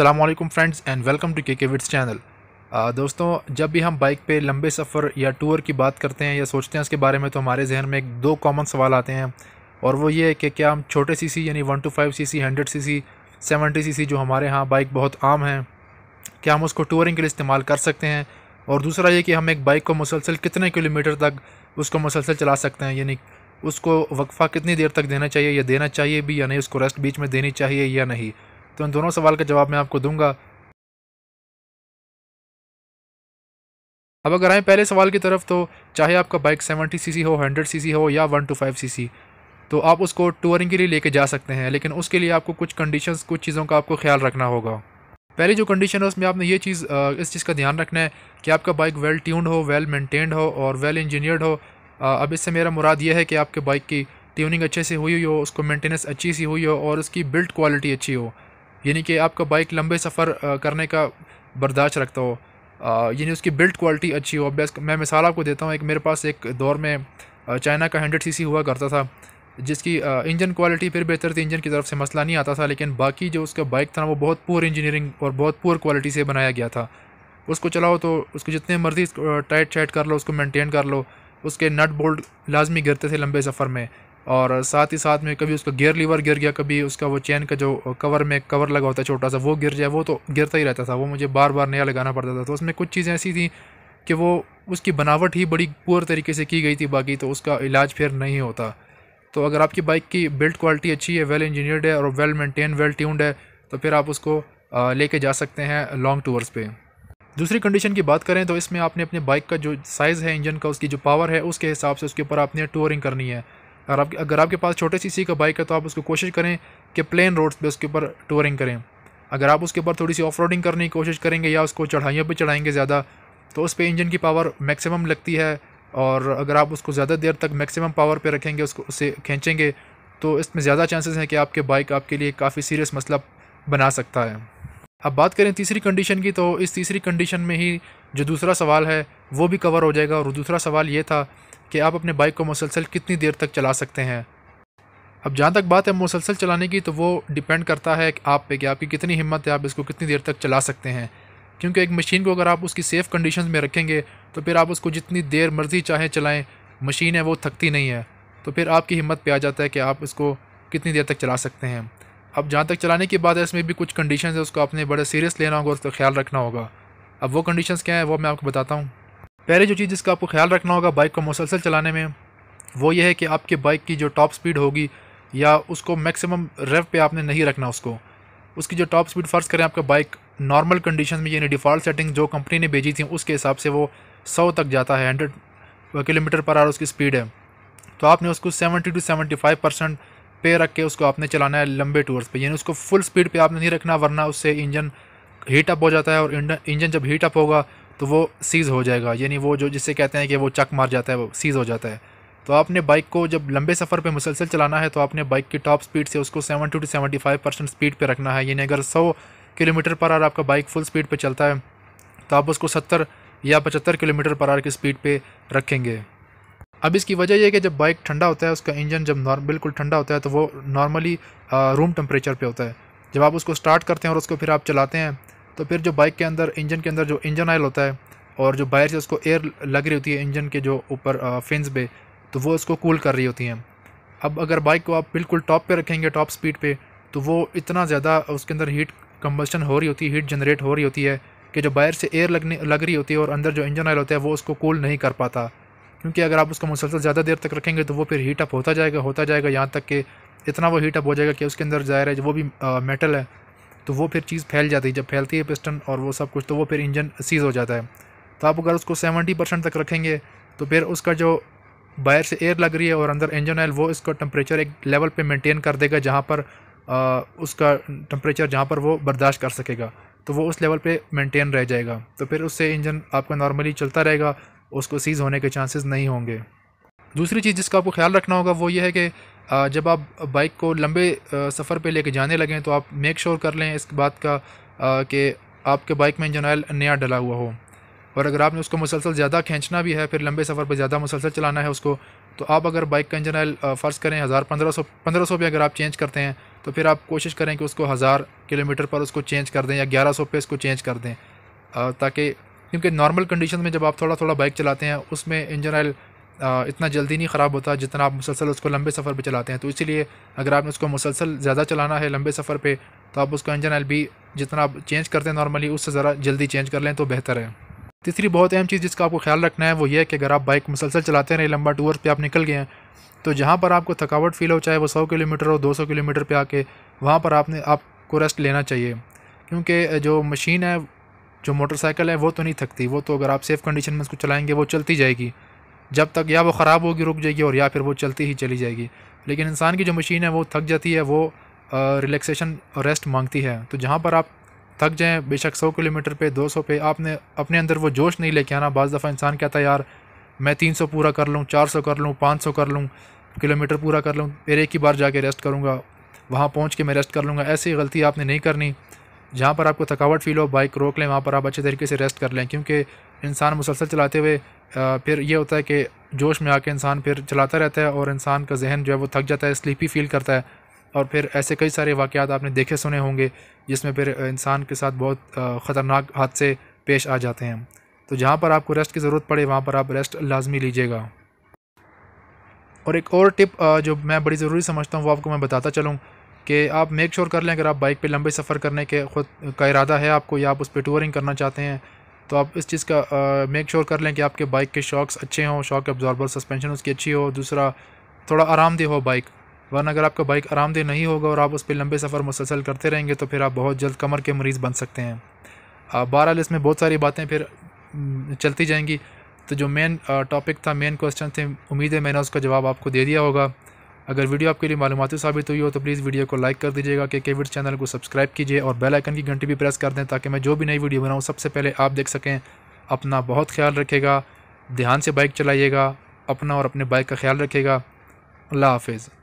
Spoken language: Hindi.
अल्लाम फ्रेंड्स एंड वेलकम टू के के विट्स चैनल दोस्तों जब भी हम बाइक पे लंबे सफ़र या टूर की बात करते हैं या सोचते हैं उसके बारे में तो हमारे जहन में एक दो कॉमन सवाल आते हैं और वो ये है कि क्या हम छोटे सी सी यानी one two five C C hundred C C seventy C C जो हमारे यहाँ बाइक बहुत आम है क्या हम उसको टूरिंग के लिए इस्तेमाल कर सकते हैं और दूसरा ये कि हम एक बाइक को मुसलसल कितने किलोमीटर तक उसको मुसलसल चला सकते हैं यानी उसको वक्फ़ा कितनी देर तक देना चाहिए या देना चाहिए भी या नहीं उसको रेस्ट बीच में देनी चाहिए या नहीं तो इन दोनों सवाल का जवाब मैं आपको दूंगा अब अगर आए पहले सवाल की तरफ तो चाहे आपका बाइक 70 सीसी हो 100 सीसी हो या टू 125 सीसी तो आप उसको टूरिंग के लिए लेके जा सकते हैं लेकिन उसके लिए आपको कुछ कंडीशंस कुछ चीज़ों का आपको ख्याल रखना होगा पहली जो कंडीशन है उसमें आपने ये चीज़ इस चीज़ का ध्यान रखना है कि आपका बाइक वेल ट्यून्ड हो वेल मेंटेन्ड हो और वेल इंजीनियर्ड हो अब इससे मेरा मुराद ये है कि आपके बाइक की ट्यूनिंग अच्छे से हुई हुई हो उसको मेंटेनेंस अच्छी सी हुई हो और उसकी बिल्ड क्वालिटी अच्छी हो यानी कि आपका बाइक लंबे सफ़र करने का बर्दाश्त रखता हो यानी उसकी बिल्ड क्वालिटी अच्छी हो बेस्ट मैं मिसाल आपको देता हूँ एक मेरे पास एक दौर में चाइना का हंड्रेड सी हुआ करता था जिसकी इंजन क्वालिटी फिर बेहतर थी इंजन की तरफ से मसला नहीं आता था लेकिन बाकी जो उसका बाइक था वो बहुत पुअर इंजीनियरिंग और बहुत पुअर क्वालिटी से बनाया गया था उसको चलाओ तो उसको जितने मर्ज़ी टाइट शाइट कर लो उसको मेंटेन कर लो उसके नट बोल्ट लाजमी गिरते थे लंबे सफ़र में और साथ ही साथ में कभी उसका गियर लीवर गिर गया कभी उसका वो चैन का जो कवर में कवर लगा होता है छोटा सा वो गिर जाए वो तो गिरता ही रहता था वो मुझे बार बार नया लगाना पड़ता था तो उसमें कुछ चीज़ें ऐसी थी कि वो उसकी बनावट ही बड़ी पुअर तरीके से की गई थी बाकी तो उसका इलाज फिर नहीं होता तो अगर आपकी बाइक की बिल्ड क्वालिटी अच्छी है वेल इंजीनियर्ड है और वेल मेंटेन वेल ट्यून्ड है तो फिर आप उसको लेके जा सकते हैं लॉन्ग टूर्स पे दूसरी कंडीशन की बात करें तो इसमें आपने अपने बाइक का जो साइज़ है इंजन का उसकी जो पावर है उसके हिसाब से उसके ऊपर आपने टूरिंग करनी है अगर आपके अगर आपके पास छोटे सी सी का बाइक है तो आप उसको कोशिश करें कि प्लेन रोड्स पे उसके ऊपर टूरिंग करें अगर आप उसके ऊपर थोड़ी सी ऑफ करने की कोशिश करेंगे या उसको चढ़ाइयों पर चढ़ाएंगे ज़्यादा तो उस पर इंजन की पावर मैक्सिमम लगती है और अगर आप उसको ज़्यादा देर तक मैक्सिमम पावर पर रखेंगे उसको उसे खींचेंगे तो इसमें ज़्यादा चांसेस हैं कि आपके बाइक आपके लिए काफ़ी सीरियस मसला मतलब बना सकता है अब बात करें तीसरी कंडीशन की तो इस तीसरी कंडीशन में ही जो दूसरा सवाल है वो भी कवर हो जाएगा और दूसरा सवाल ये था कि आप अपने बाइक को मुसलसल कितनी देर तक चला सकते हैं अब जहाँ तक बात है मुसलसल चलाने की तो वो डिपेंड करता है आप पे कि आपकी कितनी हिम्मत है आप इसको कितनी देर तक चला सकते हैं क्योंकि एक मशीन को अगर आप उसकी सेफ़ कंडीशन में रखेंगे तो फिर आप उसको जितनी देर मर्ज़ी चाहें चलाएँ मशीन है वो थकती नहीं है तो फिर आपकी हिम्मत पर आ जाता है कि आप इसको कितनी देर तक चला सकते हैं अब जहाँ तक चलाने की बात है इसमें भी कुछ कंडीशन है उसको आपने बड़े सीरियस लेना होगा उसका ख्याल रखना होगा अब वो कंडीशंस क्या है वो मैं आपको बताता हूँ पहले जो चीज़ जिसका आपको ख्याल रखना होगा बाइक को मुसलसल चलाने में वो ये है कि आपके बाइक की जो टॉप स्पीड होगी या उसको मैक्सिमम रेव पे आपने नहीं रखना उसको उसकी जो टॉप स्पीड फ़र्ज़ करें आपका बाइक नॉर्मल कंडीशन में यानी डिफ़ॉल्ट सेटिंग जो कंपनी ने भेजी थी उसके हिसाब से वो सौ तक जाता है हंड्रेड किलोमीटर पर आर उसकी स्पीड है तो आपने उसको seventy to seventy five percent पे रख के उसको आपने चलाना है लंबे टूर्स पे यानी उसको फुल स्पीड पे आपने नहीं रखना वरना उससे इंजन हीट अप हो जाता है और इंजन जब हीट अप होगा तो वो सीज़ हो जाएगा यानी वो जो जिसे कहते हैं कि वो चक मार जाता है वो सीज़ हो जाता है तो आपने बाइक को जब लंबे सफ़र पे मुसलसल चलाना है तो आपने बाइक की टॉप स्पीड से उसको 70 टू 75 परसेंट स्पीड पे रखना है यानी अगर 100 किलोमीटर पर आर आपका बाइक फुल स्पीड पे चलता है तो आप उसको 70 या 75 किलोमीटर पर आर की स्पीड पे रखेंगे अब इसकी वजह यह कि जब बाइक ठंडा होता है उसका इंजन जब बिल्कुल ठंडा होता है तो वो नॉर्मली रूम टेम्परेचर पर होता है जब आप उसको स्टार्ट करते हैं और उसको फिर आप चलाते हैं तो फिर जो बाइक के अंदर इंजन के अंदर जो इंजन ऑयल होता है और जो बाहर से उसको एयर लग रही होती है इंजन के जो ऊपर फिन्स पे तो वो उसको कूल कर रही होती हैं अब अगर बाइक को आप बिल्कुल टॉप पे रखेंगे टॉप स्पीड पे तो वो इतना ज़्यादा उसके अंदर हीट कम्बस्टन हो रही होती है हीट जनरेट हो रही होती है कि जो बाहर से एयर लगने लग रही होती है और अंदर जो इंजन ऑयल होता है वो उसको कूल नहीं कर पाता क्योंकि अगर आप उसको मुसलसल ज़्यादा देर तक रखेंगे तो वो फिर हीटअप होता जाएगा होता जाएगा यहाँ तक कि इतना वो हीटअप हो जाएगा कि उसके अंदर ज़ाहिर है वो भी मेटल है तो वो फिर चीज़ फैल जाती है जब फैलती है पिस्टन और वो सब कुछ तो वो फिर इंजन सीज़ हो जाता है तो आप अगर उसको सेवेंटी परसेंट तक रखेंगे तो फिर उसका जो बाहर से एयर लग रही है और अंदर इंजन ऑयल वो इसका टम्परेचर एक लेवल पे मेंटेन कर देगा जहाँ पर आ, उसका टम्परेचर जहाँ पर वो बर्दाश्त कर सकेगा तो वो उस लेवल पर मेनटेन रह जाएगा तो फिर उससे इंजन आपका नॉर्मली चलता रहेगा उसको सीज़ होने के चांसेस नहीं होंगे दूसरी चीज़ जिसका आपको ख्याल रखना होगा वो ये है कि जब आप बाइक को लंबे सफ़र पे लेके जाने लगें तो आप मेक श्योर कर लें इस बात का कि आपके बाइक में इंजन ऑयल नया डला हुआ हो और अगर आपने उसको मुसलसल ज़्यादा खींचना भी है फिर लंबे सफ़र पर ज़्यादा मुसलसल चलाना है उसको तो आप अगर बाइक का इंजन ऑयल फ़र्ज़ करें हज़ार पंद्रह सौ पंद्रह सौ भी अगर आप चेंज करते हैं तो फिर आप कोशिश करें कि उसको हज़ार किलोमीटर पर उसको चेंज कर दें या ग्यारह सौ पे इसको चेंज कर दें ताकि क्योंकि नॉर्मल कंडीशन में जब आप थोड़ा थोड़ा बाइक चलाते हैं उसमें इंजन ऑयल इतना जल्दी नहीं ख़राब होता जितना आप मुसलसल उसको लंबे सफ़र पे चलाते हैं तो इसीलिए अगर आपने उसको मुसलसल ज़्यादा चलाना है लंबे सफ़र पे तो आप उसका इंजन एल बी जितना आप चेंज करते हैं नॉर्मली उससे ज़रा जल्दी चेंज कर लें तो बेहतर है तीसरी बहुत अहम चीज़ जिसका आपको ख्याल रखना है वो ये है कि अगर आप बाइक मुसलसल चलाते रहे लंबा टूर पर आप निकल गए हैं तो जहाँ पर आपको थकावट फील हो चाहे वो सौ किलोमीटर हो दो किलोमीटर पर आके वहाँ पर आपने आपको रेस्ट लेना चाहिए क्योंकि जो मशीन है जो मोटरसाइकिल है वो तो नहीं थकती वो तो अगर आप सेफ़ कंडीशन में उसको चलाएँगे वो चलती जाएगी जब तक या वो ख़राब होगी रुक जाएगी और या फिर वो चलती ही चली जाएगी लेकिन इंसान की जो मशीन है वो थक जाती है वो रिलैक्सेशन रेस्ट मांगती है तो जहाँ पर आप थक जाएँ बेशक सौ किलोमीटर पे दो सौ पे आपने अपने अंदर वो जोश नहीं लेके आना बज़ दफ़ा इंसान कहता है यार मैं तीन सौ पूरा कर लूँ चार सौ कर लूँ पाँच सौ कर लूँ किलोमीटर पूरा कर लूँ फिर एक ही बार जाके रेस्ट करूँगा वहाँ पहुँच के मैं रेस्ट कर लूँगा ऐसी गलती आपने नहीं करनी जहाँ पर आपको थकावट फील हो बाइक रोक लें वहाँ पर आप अच्छे तरीके से रेस्ट कर लें क्योंकि इंसान मुसलसल चलाते हुए फिर ये होता है कि जोश में आके इंसान फिर चलाता रहता है और इंसान का जहन जो है वो थक जाता है स्लीपी फील करता है और फिर ऐसे कई सारे वाक़ आपने देखे सुने होंगे जिसमें फिर इंसान के साथ बहुत ख़तरनाक हादसे पेश आ जाते हैं तो जहाँ पर आपको रेस्ट की ज़रूरत पड़े वहाँ पर आप रेस्ट लाजमी लीजिएगा और एक और टिप जो मैं बड़ी ज़रूरी समझता हूँ वो आपको मैं बताता चलूँ कि आप मेक श्योर कर लें अगर आप बाइक पे लंबे सफ़र करने के ख़ुद का इरादा है आपको या आप उस पर टूरिंग करना चाहते हैं तो आप इस चीज़ का मेक श्योर sure कर लें कि आपके बाइक के शॉक्स अच्छे हों शॉक एब्जॉर्बर सस्पेंशन उसकी अच्छी हो दूसरा थोड़ा आरामदेह हो बाइक वरना अगर आपका बाइक आरामदेह नहीं होगा और आप उस पर लंबे सफ़र मुसलसल करते रहेंगे तो फिर आप बहुत जल्द कमर के मरीज़ बन सकते हैं बहरहाल इसमें बहुत सारी बातें फिर चलती जाएंगी तो जो मेन टॉपिक था मेन क्वेश्चन थे उम्मीद है मैंने उसका जवाब आपको दे दिया होगा अगर वीडियो आपके लिए मालूमती साबित हुई हो तो प्लीज़ वीडियो को लाइक कर दीजिएगा के केविड चैनल को सब्सक्राइब कीजिए और बेल आइकन की घंटी भी प्रेस कर दें ताकि मैं जो भी नई वीडियो बनाऊँ सबसे पहले आप देख सकें अपना बहुत ख्याल रखेगा ध्यान से बाइक चलाइएगा अपना और अपने बाइक का ख्याल रखेगा अल्लाह हाफिज़